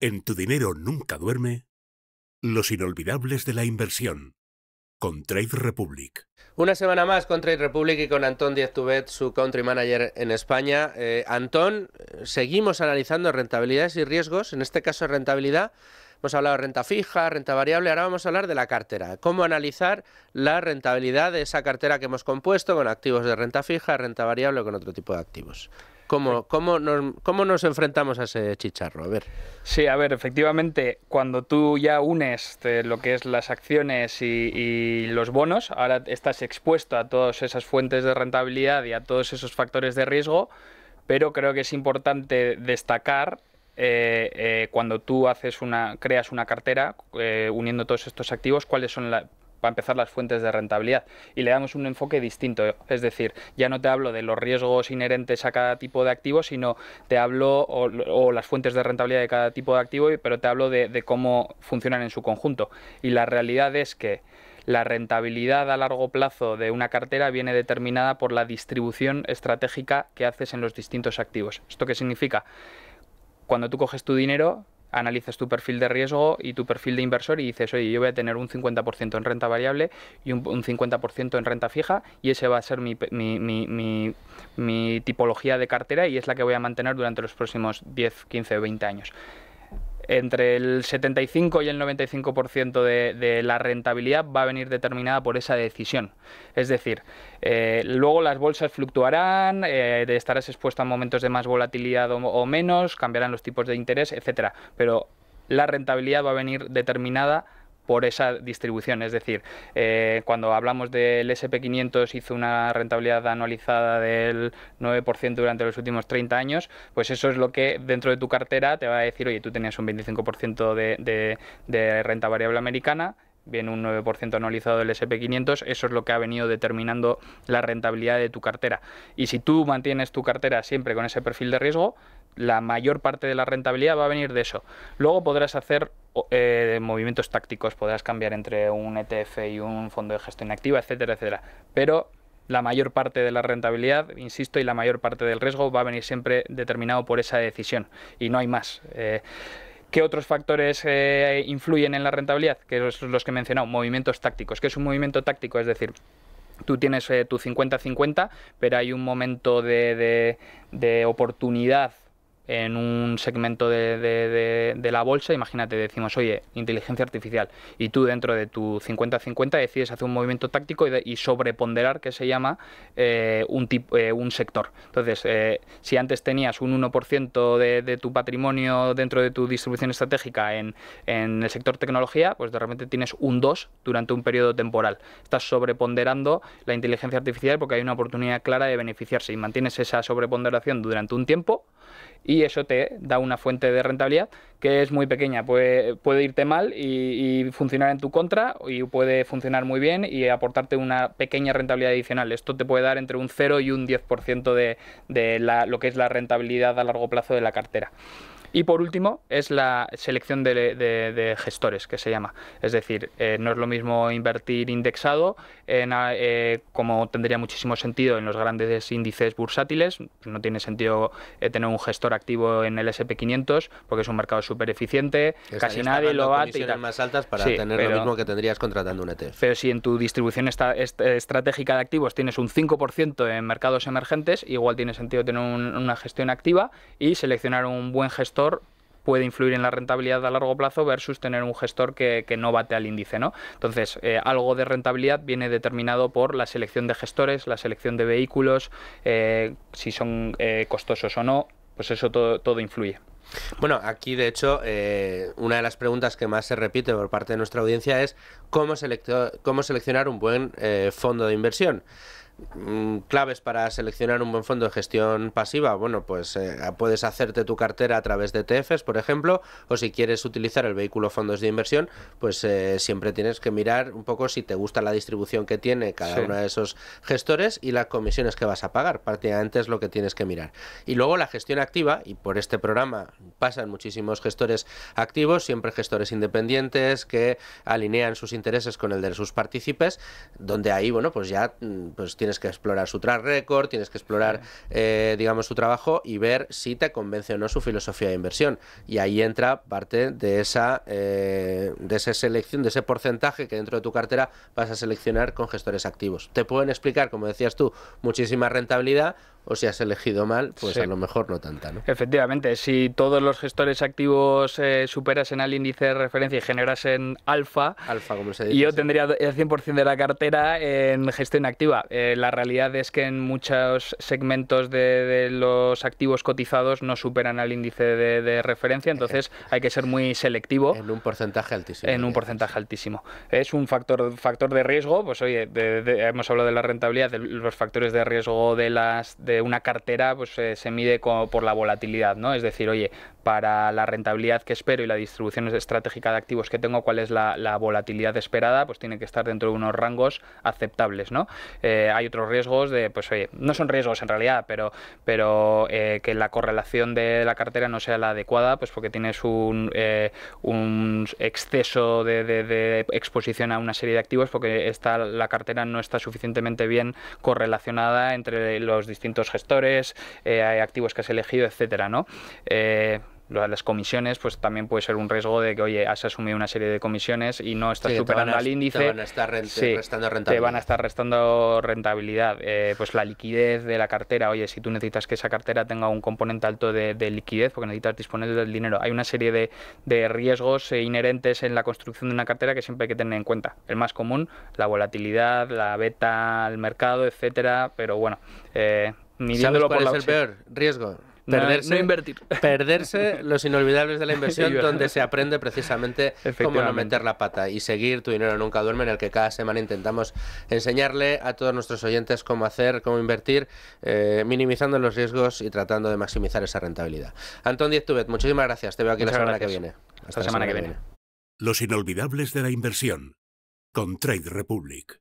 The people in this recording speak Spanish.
En tu dinero nunca duerme. Los inolvidables de la inversión. Con Trade Republic. Una semana más con Trade Republic y con Antón Díaz Tubet, su country manager en España. Eh, Antón, seguimos analizando rentabilidades y riesgos. En este caso, rentabilidad. Hemos hablado de renta fija, renta variable, ahora vamos a hablar de la cartera. Cómo analizar la rentabilidad de esa cartera que hemos compuesto con activos de renta fija, renta variable o con otro tipo de activos. ¿Cómo, cómo, nos, enfrentamos a ese chicharro? A ver. Sí, a ver, efectivamente, cuando tú ya unes eh, lo que es las acciones y, los bonos, ahora estás expuesto a todas esas fuentes de rentabilidad y a todos esos factores de riesgo, pero creo que es importante destacar eh, eh, cuando tú haces una, creas una cartera uniendo todos estos activos, cuáles son las para empezar las fuentes de rentabilidad y le damos un enfoque distinto. Es decir, ya no te hablo de los riesgos inherentes a cada tipo de activo, sino te hablo o, las fuentes de rentabilidad de cada tipo de activo, pero te hablo de, de cómo funcionan en su conjunto. Y la realidad es que la rentabilidad a largo plazo de una cartera viene determinada por la distribución estratégica que haces en los distintos activos. ¿Esto qué significa? Cuando tú coges tu dinero, analizas tu perfil de riesgo y tu perfil de inversor y dices, oye, yo voy a tener un 50% en renta variable y un, 50% en renta fija y ese va a ser mi, mi, mi, tipología de cartera y es la que voy a mantener durante los próximos 10, 15 o 20 años entre el 75 y el 95% de, de, la rentabilidad va a venir determinada por esa decisión. Es decir, eh, luego las bolsas fluctuarán, eh, estarás expuesto a momentos de más volatilidad o, o menos, cambiarán los tipos de interés, etcétera. Pero la rentabilidad va a venir determinada por esa distribución. Es decir, eh, cuando hablamos del SP500 hizo una rentabilidad anualizada del 9% durante los últimos 30 años, pues eso es lo que dentro de tu cartera te va a decir, oye, tú tenías un 25% de, de renta variable americana, viene un 9% anualizado del SP500, eso es lo que ha venido determinando la rentabilidad de tu cartera. Y si tú mantienes tu cartera siempre con ese perfil de riesgo, la mayor parte de la rentabilidad va a venir de eso. Luego podrás hacer eh, movimientos tácticos, podrás cambiar entre un ETF y un fondo de gestión activa, etcétera, etcétera. Pero la mayor parte de la rentabilidad, insisto, y la mayor parte del riesgo va a venir siempre determinado por esa decisión y no hay más. Eh, ¿Qué otros factores eh, influyen en la rentabilidad? Que son los que he mencionado, movimientos tácticos. ¿Qué es un movimiento táctico? Es decir, tú tienes tu 50-50, pero hay un momento de oportunidad en un segmento de, la bolsa, imagínate, decimos, oye, inteligencia artificial, y tú dentro de tu 50-50 decides hacer un movimiento táctico y, sobreponderar, que se llama, eh, un, tipo, eh, un sector. Entonces, eh, si antes tenías un 1% de, tu patrimonio dentro de tu distribución estratégica en, en, el sector tecnología, pues de repente tienes un 2 durante un periodo temporal. Estás sobreponderando la inteligencia artificial porque hay una oportunidad clara de beneficiarse y mantienes esa sobreponderación durante un tiempo y eso te da una fuente de rentabilidad que es muy pequeña. Puede, irte mal y, funcionar en tu contra y puede funcionar muy bien y aportarte una pequeña rentabilidad adicional. Esto te puede dar entre un 0 y un 10% de, de lo que es la rentabilidad a largo plazo de la cartera. Y por último, es la selección de, gestores, que se llama. Es decir, eh, no es lo mismo invertir indexado, en, ah, eh, como tendría muchísimo sentido en los grandes índices bursátiles. Pues no tiene sentido eh, tener un gestor activo en el SP500, porque es un mercado súper eficiente, casi nadie lo bate. Y ir. más altas para tener lo mismo que tendrías contratando un ETF. Pero si en tu distribución estratégica de activos tienes un 5% en mercados emergentes, igual tiene sentido tener una gestión activa y seleccionar un buen gestor puede influir en la rentabilidad a largo plazo versus tener un gestor que, no bate al índice. Entonces, eh, algo de rentabilidad viene determinado por la selección de gestores, la selección de vehículos, eh, si son eh, costosos o no, pues eso todo, influye. Bueno, aquí de hecho una de las preguntas que más se repite por parte de nuestra audiencia es cómo, cómo seleccionar un buen fondo de inversión. Mm, claves para seleccionar un buen fondo de gestión pasiva, bueno, pues eh, puedes hacerte tu cartera a través de ETFs, por ejemplo, o si quieres utilizar el vehículo fondos de inversión, pues eh, siempre tienes que mirar un poco si te gusta la distribución que tiene cada uno de esos gestores y las comisiones que vas a pagar. Prácticamente es lo que tienes que mirar. Y luego la gestión activa, y por este programa pasan muchísimos gestores activos, siempre gestores independientes que alinean sus intereses con el de sus partícipes, donde ahí, bueno, pues ya mm, pues tienes tienes que explorar su track record, tienes que explorar, eh, digamos, su trabajo y ver si te convence o no su filosofía de inversión. Y ahí entra parte de esa, eh, de esa selección, de ese porcentaje que dentro de tu cartera vas a seleccionar con gestores activos. Te pueden explicar, como decías tú, muchísima rentabilidad o si has elegido mal, pues a lo mejor no tanta. ¿no? Efectivamente, si todos los gestores activos eh, superasen al índice de referencia y generasen alfa, alfa como yo tendría el 100% de la cartera en gestión activa. Eh, la realidad es que en muchos segmentos de, los activos cotizados no superan al índice de, referencia, entonces eh, hay que ser muy selectivo. En un porcentaje altísimo. En un porcentaje altísimo. Es un factor, factor de riesgo, pues oye, hemos hablado de la rentabilidad, de los factores de riesgo de las... De una cartera pues, eh, se mide por la volatilidad, ¿no? Es decir, oye, para la rentabilidad que espero y la distribución estratégica de activos que tengo, cuál es la, volatilidad esperada, pues tiene que estar dentro de unos rangos aceptables, ¿no? Eh, hay otros riesgos de, pues oye, no son riesgos en realidad, pero, pero eh, que la correlación de la cartera no sea la adecuada, pues porque tienes un, exceso de, de, exposición a una serie de activos porque está, la cartera no está suficientemente bien correlacionada entre los distintos gestores, eh, hay activos que has elegido, etcétera, ¿no? Eh, las comisiones, pues también puede ser un riesgo de que, oye, has asumido una serie de comisiones y no estás superando el índice. Te van a estar restando rentabilidad. van a estar restando rentabilidad. Eh, pues la liquidez de la cartera, oye, si tú necesitas que esa cartera tenga un componente alto de, liquidez, porque necesitas disponer del dinero. Hay una serie de, de, riesgos inherentes en la construcción de una cartera que siempre hay que tener en cuenta. El más común, la volatilidad, la beta al mercado, etcétera. Pero bueno, eh, midiéndolo por es el peor riesgo? Perderse, no, invertir. perderse los inolvidables de la inversión, donde se aprende precisamente cómo no meter la pata y seguir tu dinero nunca duerme, en el que cada semana intentamos enseñarle a todos nuestros oyentes cómo hacer, cómo invertir, eh, minimizando los riesgos y tratando de maximizar esa rentabilidad. Antón Diez muchísimas gracias. Te veo aquí la semana que viene. Hasta, la semana, que viene. Los inolvidables de la inversión con Trade Republic.